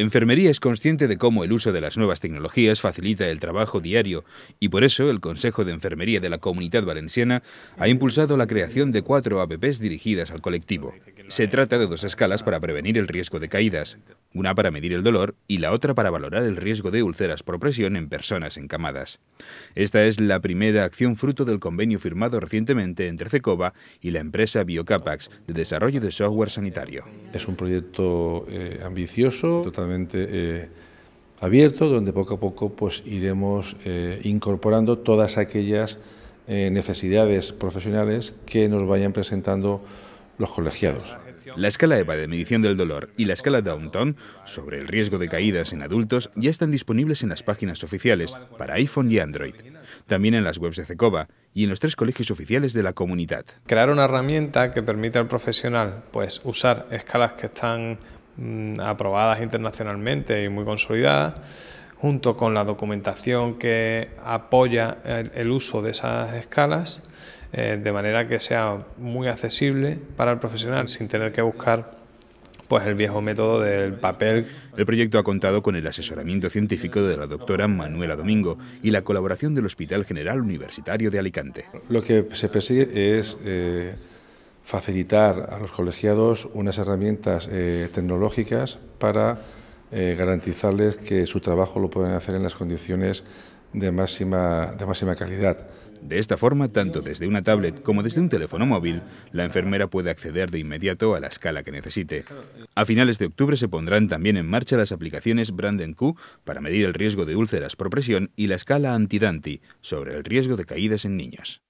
Enfermería es consciente de cómo el uso de las nuevas tecnologías facilita el trabajo diario y por eso el Consejo de Enfermería de la Comunidad Valenciana ha impulsado la creación de cuatro APPs dirigidas al colectivo. Se trata de dos escalas para prevenir el riesgo de caídas, una para medir el dolor y la otra para valorar el riesgo de úlceras por presión en personas encamadas. Esta es la primera acción fruto del convenio firmado recientemente entre CECOBA y la empresa Biocapax de desarrollo de software sanitario. Es un proyecto eh, ambicioso, totalmente eh, abierto, donde poco a poco pues, iremos eh, incorporando todas aquellas necesidades profesionales que nos vayan presentando los colegiados. La escala EVA de medición del dolor y la escala Downton... sobre el riesgo de caídas en adultos ya están disponibles en las páginas oficiales para iPhone y Android, también en las webs de CECOBA y en los tres colegios oficiales de la comunidad. Crear una herramienta que permite al profesional pues, usar escalas que están mm, aprobadas internacionalmente y muy consolidadas, junto con la documentación que apoya el uso de esas escalas eh, de manera que sea muy accesible para el profesional sin tener que buscar pues el viejo método del papel. El proyecto ha contado con el asesoramiento científico de la doctora Manuela Domingo y la colaboración del Hospital General Universitario de Alicante. Lo que se persigue es eh, facilitar a los colegiados unas herramientas eh, tecnológicas para garantizarles que su trabajo lo pueden hacer en las condiciones de máxima, calidad. De esta forma, tanto desde una tablet como desde un teléfono móvil, la enfermera puede acceder de inmediato a la escala que necesite. A finales de octubre se pondrán también en marcha las aplicaciones Branden Q para medir el riesgo de úlceras por presión y la escala Antidanti sobre el riesgo de caídas en niños.